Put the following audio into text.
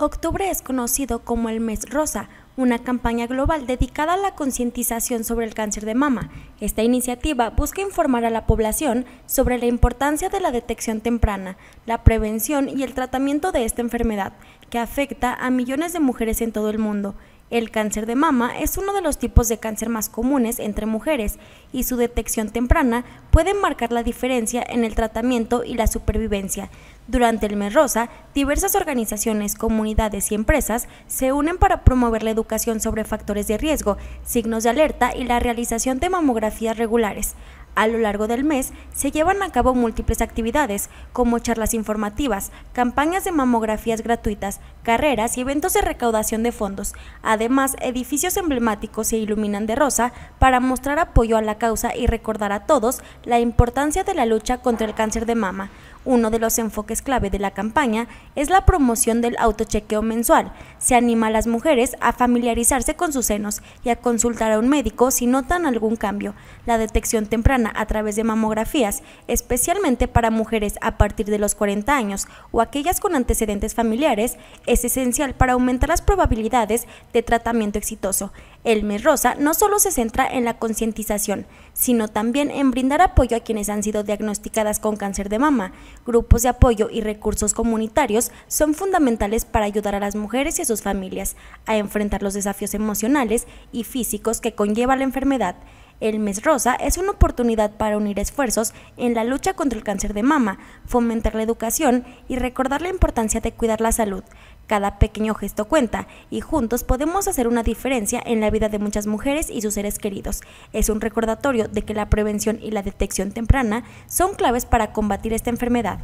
Octubre es conocido como el mes rosa, una campaña global dedicada a la concientización sobre el cáncer de mama. Esta iniciativa busca informar a la población sobre la importancia de la detección temprana, la prevención y el tratamiento de esta enfermedad, que afecta a millones de mujeres en todo el mundo. El cáncer de mama es uno de los tipos de cáncer más comunes entre mujeres y su detección temprana puede marcar la diferencia en el tratamiento y la supervivencia. Durante el mes rosa, diversas organizaciones, comunidades y empresas se unen para promover la educación sobre factores de riesgo, signos de alerta y la realización de mamografías regulares. A lo largo del mes se llevan a cabo múltiples actividades, como charlas informativas, campañas de mamografías gratuitas, carreras y eventos de recaudación de fondos. Además, edificios emblemáticos se iluminan de rosa para mostrar apoyo a la causa y recordar a todos la importancia de la lucha contra el cáncer de mama. Uno de los enfoques clave de la campaña es la promoción del autochequeo mensual. Se anima a las mujeres a familiarizarse con sus senos y a consultar a un médico si notan algún cambio. La detección temprana a través de mamografías, especialmente para mujeres a partir de los 40 años o aquellas con antecedentes familiares, es esencial para aumentar las probabilidades de tratamiento exitoso. El mes rosa no solo se centra en la concientización, sino también en brindar apoyo a quienes han sido diagnosticadas con cáncer de mama. Grupos de apoyo y recursos comunitarios son fundamentales para ayudar a las mujeres y a sus familias a enfrentar los desafíos emocionales y físicos que conlleva la enfermedad. El mes rosa es una oportunidad para unir esfuerzos en la lucha contra el cáncer de mama, fomentar la educación y recordar la importancia de cuidar la salud. Cada pequeño gesto cuenta y juntos podemos hacer una diferencia en la vida de muchas mujeres y sus seres queridos. Es un recordatorio de que la prevención y la detección temprana son claves para combatir esta enfermedad.